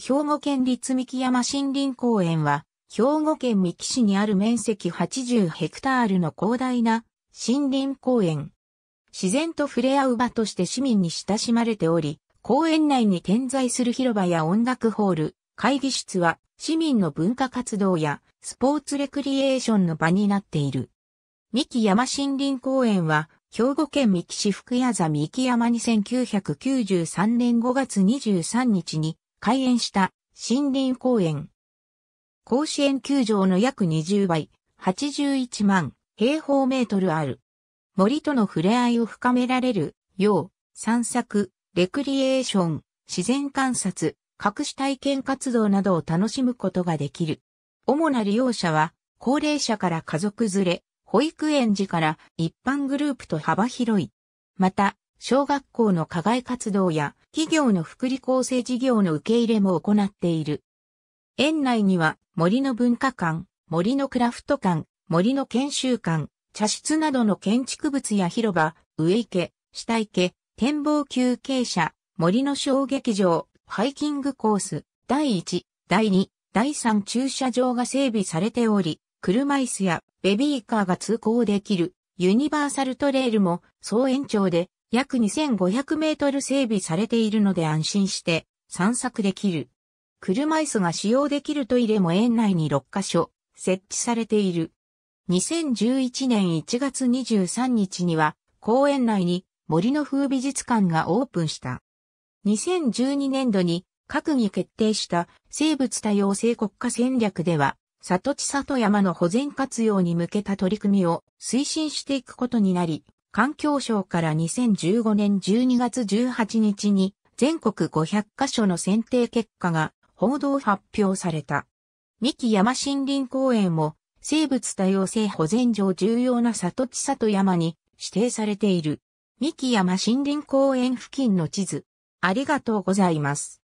兵庫県立三木山森林公園は、兵庫県三木市にある面積80ヘクタールの広大な森林公園。自然と触れ合う場として市民に親しまれており、公園内に点在する広場や音楽ホール、会議室は市民の文化活動やスポーツレクリエーションの場になっている。三木山森林公園は、兵庫県三木市福谷座三木山に1993年5月23日に開園した森林公園。甲子園球場の約20倍、81万平方メートルある。森との触れ合いを深められる、よう、散策、レクリエーション、自然観察、隠し体験活動などを楽しむことができる。主な利用者は、高齢者から家族連れ、保育園児から一般グループと幅広い。また、小学校の課外活動や企業の福利厚生事業の受け入れも行っている。園内には森の文化館、森のクラフト館、森の研修館、茶室などの建築物や広場、上池、下池、展望休憩車、森の小劇場、ハイキングコース、第1、第2、第3駐車場が整備されており、車椅子やベビーカーが通行できるユニバーサルトレールも総延長で約2500メートル整備されているので安心して散策できる。車椅子が使用できるトイレも園内に6カ所設置されている。2011年1月23日には公園内に森の風美術館がオープンした。2012年度に閣議決定した生物多様性国家戦略では、里地里山の保全活用に向けた取り組みを推進していくことになり、環境省から2015年12月18日に全国500カ所の選定結果が報道発表された。三木山森林公園も生物多様性保全上重要な里地里山に指定されている。三木山森林公園付近の地図。ありがとうございます。